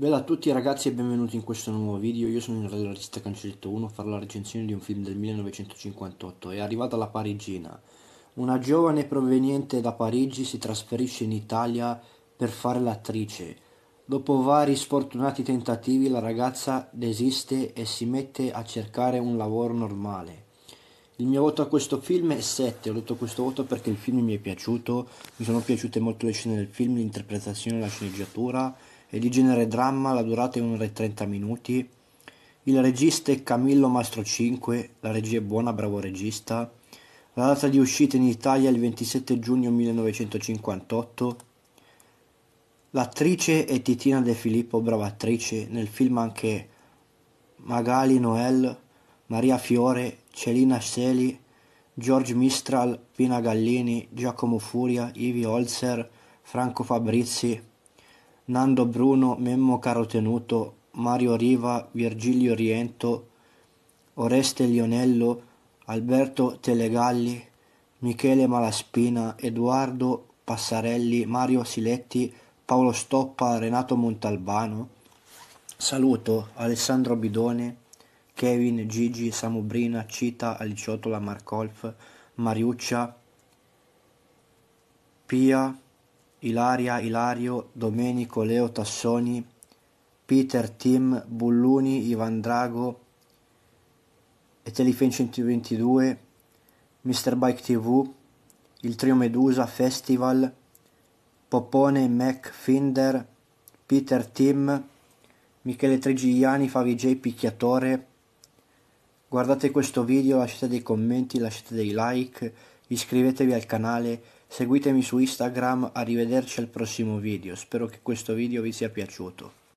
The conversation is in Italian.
Bella a tutti ragazzi e benvenuti in questo nuovo video, io sono il radiologista Cancelletto 1 a fare la recensione di un film del 1958, è arrivata la parigina. Una giovane proveniente da Parigi si trasferisce in Italia per fare l'attrice. Dopo vari sfortunati tentativi la ragazza desiste e si mette a cercare un lavoro normale. Il mio voto a questo film è 7, ho detto questo voto perché il film mi è piaciuto, mi sono piaciute molto le scene del film, l'interpretazione, e la sceneggiatura e di genere dramma, la durata è un'ora e 30 minuti. Il regista è Camillo Mastro 5, la regia è buona, bravo regista. La data di uscita in Italia è il 27 giugno 1958. L'attrice è Titina De Filippo, brava attrice, nel film anche Magali Noel, Maria Fiore, Celina Seli, George Mistral, Pina Gallini, Giacomo Furia, Ivi Holzer, Franco Fabrizi, Nando Bruno, Memmo Carotenuto, Mario Riva, Virgilio Riento, Oreste Lionello, Alberto Telegalli, Michele Malaspina, Edoardo Passarelli, Mario Siletti, Paolo Stoppa, Renato Montalbano. Saluto Alessandro Bidone, Kevin, Gigi, Samubrina, Cita, Aliciotola, Marcolf, Mariuccia, Pia, Ilaria Ilario, Domenico Leo Tassoni, Peter Tim, Bulluni, Ivan Drago, Telefin 122, Mr. Bike TV, il Trio Medusa Festival, Popone, Mac, Finder, Peter Tim, Michele Trigiani, Favij Picchiatore. Guardate questo video, lasciate dei commenti, lasciate dei like, iscrivetevi al canale Seguitemi su Instagram, arrivederci al prossimo video, spero che questo video vi sia piaciuto.